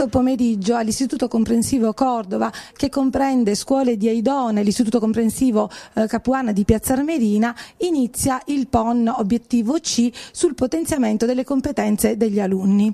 questo pomeriggio all'Istituto Comprensivo Cordova, che comprende scuole di Aidone, l'Istituto Comprensivo eh, Capuana di Piazza Armerina, inizia il PON obiettivo C sul potenziamento delle competenze degli alunni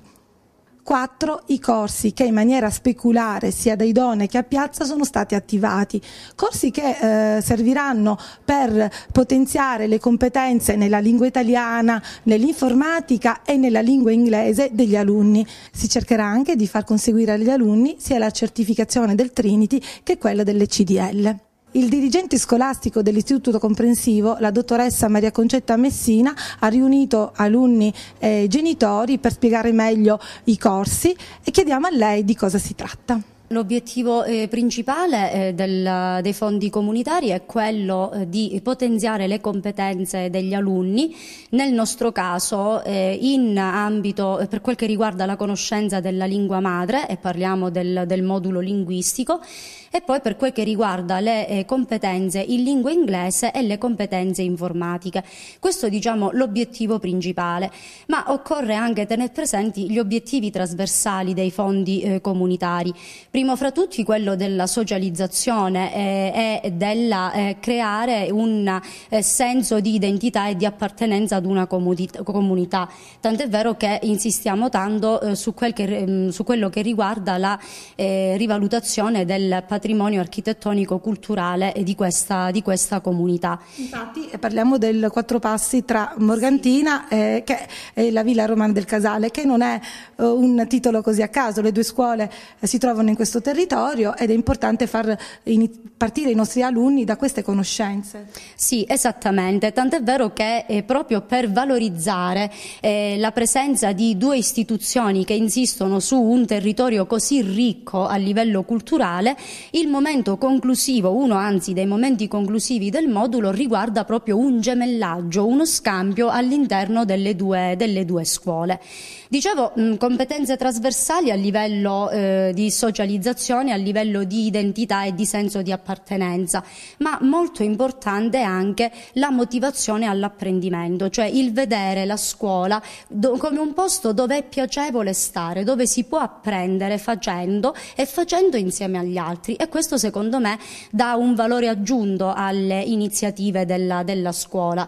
quattro I corsi che in maniera speculare sia da idonee che a piazza sono stati attivati. Corsi che eh, serviranno per potenziare le competenze nella lingua italiana, nell'informatica e nella lingua inglese degli alunni. Si cercherà anche di far conseguire agli alunni sia la certificazione del Trinity che quella delle CDL. Il dirigente scolastico dell'istituto comprensivo, la dottoressa Maria Concetta Messina, ha riunito alunni e genitori per spiegare meglio i corsi e chiediamo a lei di cosa si tratta. L'obiettivo eh, principale eh, del, dei fondi comunitari è quello eh, di potenziare le competenze degli alunni, nel nostro caso eh, in ambito eh, per quel che riguarda la conoscenza della lingua madre e parliamo del, del modulo linguistico e poi per quel che riguarda le eh, competenze in lingua inglese e le competenze informatiche. Questo è diciamo, l'obiettivo principale, ma occorre anche tenere presenti gli obiettivi trasversali dei fondi comunitari Primo fra tutti quello della socializzazione eh, e della eh, creare un eh, senso di identità e di appartenenza ad una comunità. Tant'è vero che insistiamo tanto eh, su, quel che, mm, su, quello che riguarda la eh, rivalutazione del patrimonio architettonico culturale di questa, di questa comunità. Infatti eh, parliamo del quattro passi tra Morgantina e, che, e, la Villa Romana del Casale, che non è un titolo così a caso, le due scuole si trovano in questo questo territorio ed è importante far partire i nostri alunni da queste conoscenze. Sì, esattamente, tant'è vero che eh, proprio per valorizzare eh, la presenza di due istituzioni che insistono su un territorio così ricco a livello culturale, il momento conclusivo, uno anzi dei momenti conclusivi del modulo riguarda proprio un gemellaggio, uno scambio all'interno delle, delle due, scuole. Dicevo, mh, competenze trasversali a livello eh, di socializzazione socializzazione a livello di identità e di senso di appartenenza, ma molto importante anche la motivazione all'apprendimento, cioè il vedere la scuola come un posto dove è piacevole stare, dove si può apprendere facendo e facendo insieme agli altri e questo secondo me dà un valore aggiunto alle iniziative della, della scuola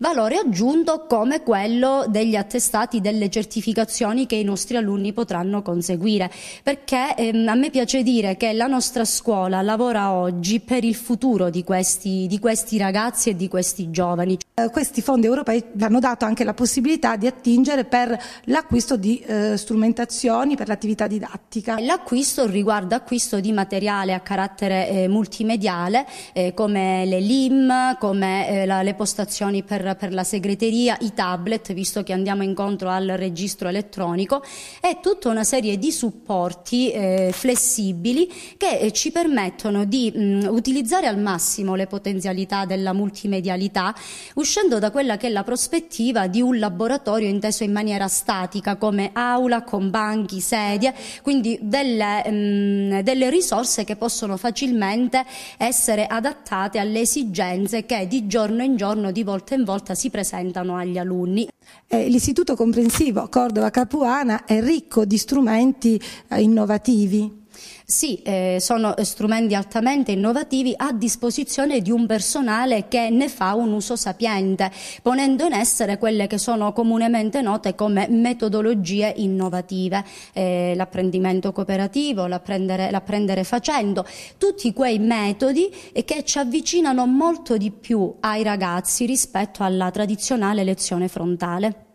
valore aggiunto come quello degli attestati, delle certificazioni che i nostri alunni potranno conseguire, perché ehm, a me piace dire che la nostra scuola lavora oggi per il futuro di questi, di questi ragazzi e di questi giovani. Eh, questi fondi europei hanno dato anche la possibilità di attingere per l'acquisto di eh, strumentazioni per l'attività didattica. L'acquisto riguarda acquisto di materiale a carattere eh, multimediale eh, come le LIM, come eh, la, le postazioni per per, la segreteria, i tablet, visto che andiamo incontro al registro elettronico, e tutta una serie di supporti eh, flessibili che eh, ci permettono di mh, mm, utilizzare al massimo le potenzialità della multimedialità, uscendo da quella che è la prospettiva di un laboratorio inteso in maniera statica, come aula, con banchi, sedie, quindi delle, mh, mm, delle risorse che possono facilmente essere adattate alle esigenze che di giorno in giorno, di volta in volta, volta si presentano agli alunni. l'istituto comprensivo Cordova Capuana è ricco di strumenti eh, innovativi. Sì, eh, sono strumenti altamente innovativi a disposizione di un personale che ne fa un uso sapiente, ponendo in essere quelle che sono comunemente note come metodologie innovative, eh, l'apprendimento cooperativo, l'apprendere facendo, tutti quei metodi che ci avvicinano molto di più ai ragazzi rispetto alla tradizionale lezione frontale.